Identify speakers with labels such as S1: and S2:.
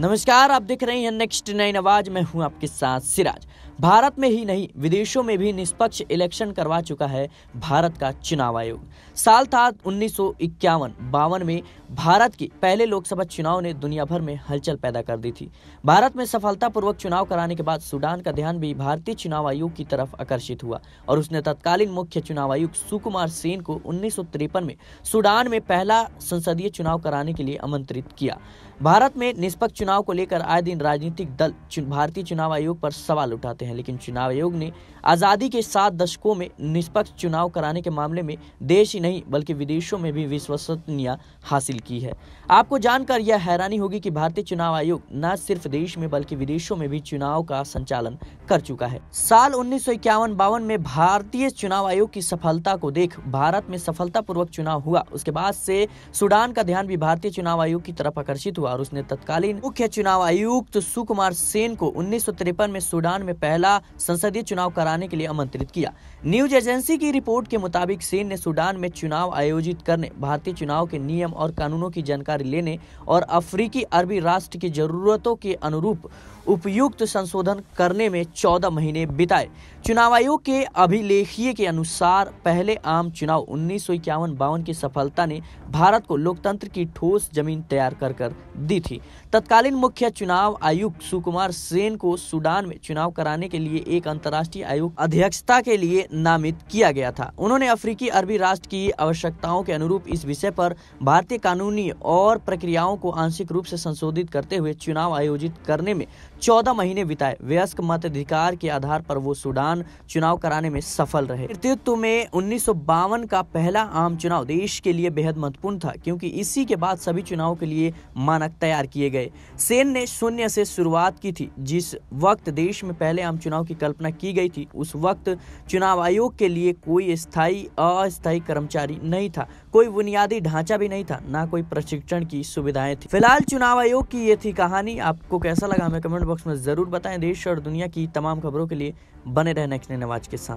S1: नमस्कार आप देख रहे हैं नेक्स्ट नाइन आवाज मैं हूं आपके साथ सिराज भारत में ही नहीं विदेशों में भी निष्पक्ष इलेक्शन करवा चुका है भारत का चुनाव आयोग साल था उन्नीस सौ बावन में भारत के पहले लोकसभा चुनाव ने दुनिया भर में हलचल पैदा कर दी थी भारत में सफलतापूर्वक चुनाव कराने के बाद सूडान का ध्यान भी भारतीय चुनाव आयोग की तरफ आकर्षित हुआ और उसने तत्कालीन मुख्य चुनाव आयुक्त सुकुमार सेन को उन्नीस में सूडान में पहला संसदीय चुनाव कराने के लिए आमंत्रित किया भारत में निष्पक्ष चुनाव को लेकर आए दिन राजनीतिक दल भारतीय चुनाव आयोग पर सवाल उठाते हैं लेकिन चुनाव आयोग ने आज़ादी के सात दशकों में निष्पक्ष चुनाव कराने के मामले में देश ही नहीं बल्कि विदेशों में भी विश्वसनीय हासिल की है आपको जानकर यह हैरानी होगी कि भारतीय चुनाव आयोग न सिर्फ देश में बल्कि विदेशों में भी चुनाव का संचालन कर चुका है साल उन्नीस सौ इक्यावन बावन में भारतीय चुनाव आयोग की सफलता को देख भारत में पूर्वक चुनाव हुआ उसके बाद से सूडान का ध्यान भी भारतीय चुनाव आयोग की तरफ आकर्षित हुआ और उसने तत्कालीन मुख्य चुनाव आयुक्त सुकुमार सेन को उन्नीस में सूडान में पहला संसदीय चुनाव कराने के लिए आमंत्रित किया न्यूज एजेंसी की रिपोर्ट के मुताबिक सेन ने सूडान में चुनाव आयोजित करने भारतीय चुनाव के नियम और कानूनों की जानकारी लेने और अफ्रीकी अरबी राष्ट्र की जरूरतों के अनुरूप उपयुक्त संशोधन करने में चौदह महीने बिताए चुनाव आयोग के अभिलेखीय के अनुसार पहले आम चुनाव उन्नीस सौ की सफलता ने भारत को लोकतंत्र की ठोस जमीन तैयार कर कर दी थी तत्कालीन मुख्य चुनाव आयुक्त सुकुमार सेन को सूडान में चुनाव कराने के लिए एक अंतर्राष्ट्रीय आयोग अध्यक्षता के लिए नामित किया गया था उन्होंने अफ्रीकी अरबी राष्ट्र की आवश्यकताओं के अनुरूप इस विषय पर भारतीय कानूनी और प्रक्रियाओं को आंशिक रूप से संशोधित करते हुए चुनाव आयोजित करने में चौदह महीने बिताए वयस्क मताधिकार के आधार पर वो सूडान चुनाव कराने में सफल रहे नेतृत्व में उन्नीस का पहला आम चुनाव देश के लिए बेहद महत्वपूर्ण था क्योंकि इसी के बाद सभी चुनाव के लिए माना द्वारा तैयार किए गए सेन ने शून्य से शुरुआत की थी जिस वक्त देश में पहले आम चुनाव की कल्पना की गई थी उस वक्त चुनाव आयोग के लिए कोई स्थायी अस्थायी कर्मचारी नहीं था कोई बुनियादी ढांचा भी नहीं था ना कोई प्रशिक्षण की सुविधाएं थी फिलहाल चुनाव आयोग की ये थी कहानी आपको कैसा लगा हमें कमेंट बॉक्स में जरूर बताएं देश और दुनिया की तमाम खबरों के लिए बने रहने नवाज के साथ